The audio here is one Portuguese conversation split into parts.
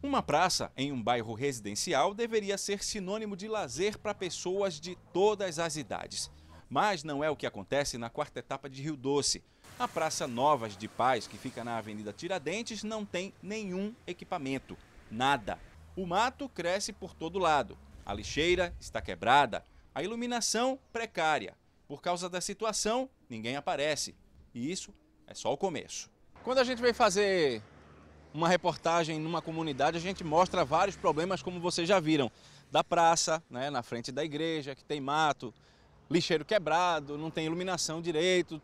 Uma praça em um bairro residencial deveria ser sinônimo de lazer para pessoas de todas as idades. Mas não é o que acontece na quarta etapa de Rio Doce. A Praça Novas de Paz, que fica na Avenida Tiradentes, não tem nenhum equipamento. Nada. O mato cresce por todo lado. A lixeira está quebrada. A iluminação precária. Por causa da situação, ninguém aparece. E isso é só o começo. Quando a gente vem fazer uma reportagem numa comunidade, a gente mostra vários problemas, como vocês já viram, da praça, né, na frente da igreja, que tem mato, lixeiro quebrado, não tem iluminação direito,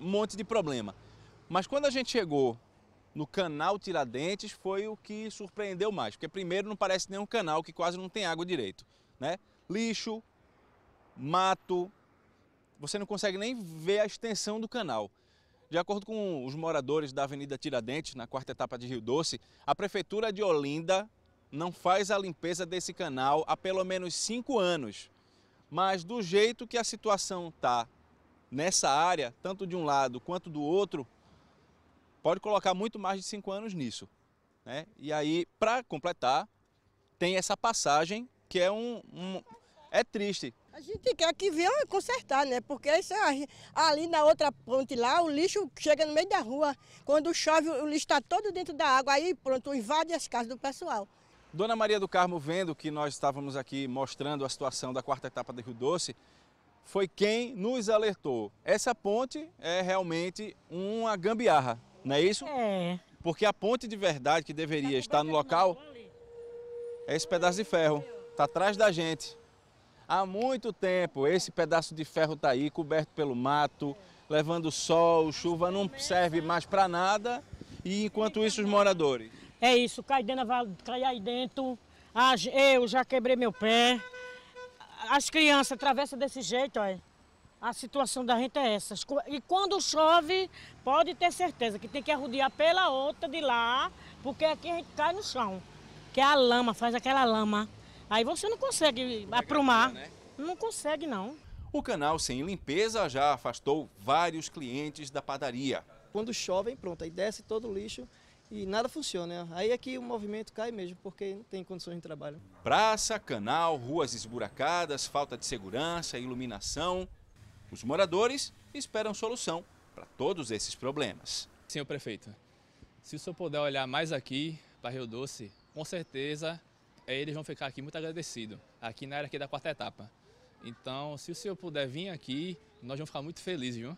um monte de problema. Mas quando a gente chegou no canal Tiradentes, foi o que surpreendeu mais, porque primeiro não parece nenhum canal que quase não tem água direito, né? Lixo, mato, você não consegue nem ver a extensão do canal. De acordo com os moradores da Avenida Tiradentes, na quarta etapa de Rio Doce, a Prefeitura de Olinda não faz a limpeza desse canal há pelo menos cinco anos. Mas do jeito que a situação está nessa área, tanto de um lado quanto do outro, pode colocar muito mais de cinco anos nisso. Né? E aí, para completar, tem essa passagem que é um, um é triste. A gente quer que venham consertar, né? Porque isso, é ali na outra ponte lá, o lixo chega no meio da rua. Quando chove, o lixo está todo dentro da água. Aí, pronto, invade as casas do pessoal. Dona Maria do Carmo, vendo que nós estávamos aqui mostrando a situação da quarta etapa do Rio Doce, foi quem nos alertou. Essa ponte é realmente uma gambiarra, não é isso? É. Porque a ponte de verdade que deveria tá estar no local é esse pedaço de ferro. Está atrás da gente há muito tempo. Esse pedaço de ferro está aí, coberto pelo mato, levando sol, chuva, não serve mais para nada. E enquanto isso, os moradores. É isso, cai, dentro, cai aí dentro. Ah, eu já quebrei meu pé. As crianças atravessam desse jeito, olha. A situação da gente é essa. E quando chove, pode ter certeza que tem que arrodear pela outra de lá, porque aqui a gente cai no chão. Que é a lama, faz aquela lama. Aí você não consegue é aprumar. Né? Não consegue, não. O canal sem limpeza já afastou vários clientes da padaria. Quando chove, pronto, aí desce todo o lixo e nada funciona. Aí aqui é o movimento cai mesmo, porque não tem condições de trabalho. Praça, canal, ruas esburacadas, falta de segurança, iluminação. Os moradores esperam solução para todos esses problemas. Senhor prefeito, se o senhor puder olhar mais aqui para Rio Doce, com certeza eles vão ficar aqui muito agradecidos, aqui na área aqui da quarta etapa. Então, se o senhor puder vir aqui, nós vamos ficar muito felizes, viu?